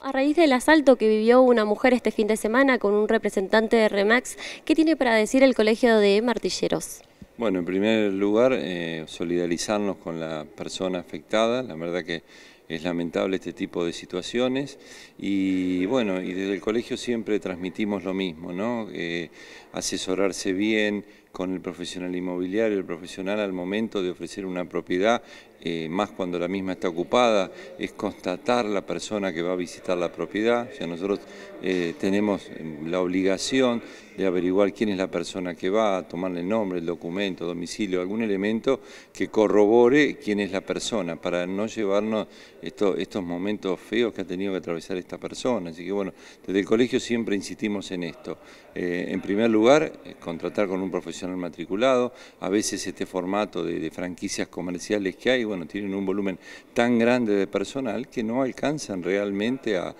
A raíz del asalto que vivió una mujer este fin de semana con un representante de Remax, ¿qué tiene para decir el Colegio de Martilleros? Bueno, en primer lugar, eh, solidarizarnos con la persona afectada. La verdad que es lamentable este tipo de situaciones y bueno, y desde el colegio siempre transmitimos lo mismo, ¿no? Eh, asesorarse bien, con el profesional inmobiliario, el profesional al momento de ofrecer una propiedad, eh, más cuando la misma está ocupada, es constatar la persona que va a visitar la propiedad. O sea, nosotros eh, tenemos em, la obligación de averiguar quién es la persona que va, tomarle el nombre, el documento, domicilio, algún elemento que corrobore quién es la persona, para no llevarnos estos momentos feos que ha tenido que atravesar esta persona. Así que bueno, desde el colegio siempre insistimos en esto. Eh, en primer lugar, contratar con un profesional profesional matriculado, a veces este formato de, franquicias comerciales que hay, bueno, tienen un volumen tan grande de personal que no alcanzan realmente a,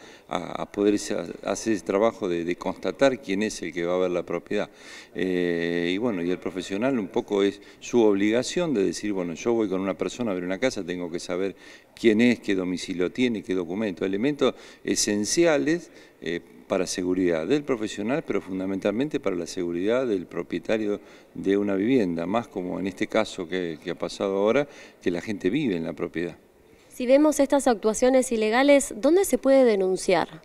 poder hacer ese trabajo de, constatar quién es el que va a ver la propiedad. Eh, y bueno, y el profesional un poco es su obligación de decir, bueno, yo voy con una persona a ver una casa, tengo que saber quién es, qué domicilio tiene, qué documento, elementos esenciales eh, para seguridad del profesional, pero fundamentalmente para la seguridad del propietario de una vivienda, más como en este caso que, ha pasado ahora, que la gente vive en la propiedad. Si vemos estas actuaciones ilegales, ¿dónde se puede denunciar?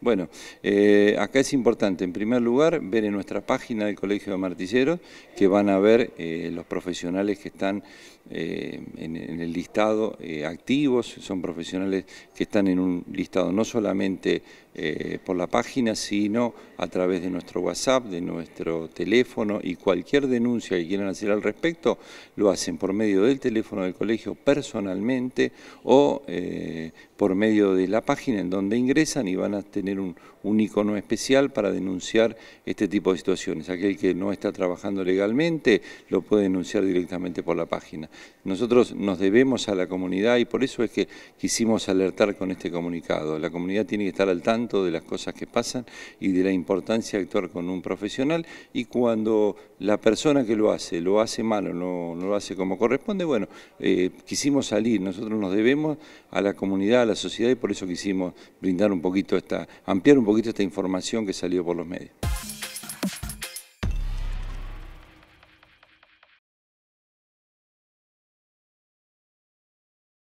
Bueno, eh, acá es importante, en primer lugar, ver en nuestra página del Colegio de Martilleros que van a ver eh, los profesionales que están eh, en, en listado eh, activos, son profesionales que están en un listado no solamente eh, por la página, sino a través de nuestro WhatsApp, de nuestro teléfono y cualquier denuncia que quieran hacer al respecto, lo hacen por medio del teléfono del colegio personalmente o eh, por medio de la página en donde ingresan y van a tener un, un icono especial para denunciar este tipo de situaciones. Aquel que no está trabajando legalmente lo puede denunciar directamente por la página. Nosotros nos debemos debemos a la comunidad y por eso es que quisimos alertar con este comunicado. La comunidad tiene que estar al tanto de las cosas que pasan y de la importancia de actuar con un profesional y cuando la persona que lo hace lo hace mal o no, lo hace como corresponde, bueno, eh, quisimos salir, nosotros nos debemos a la comunidad, a la sociedad y por eso quisimos brindar un poquito esta, ampliar un poquito esta información que salió por los medios.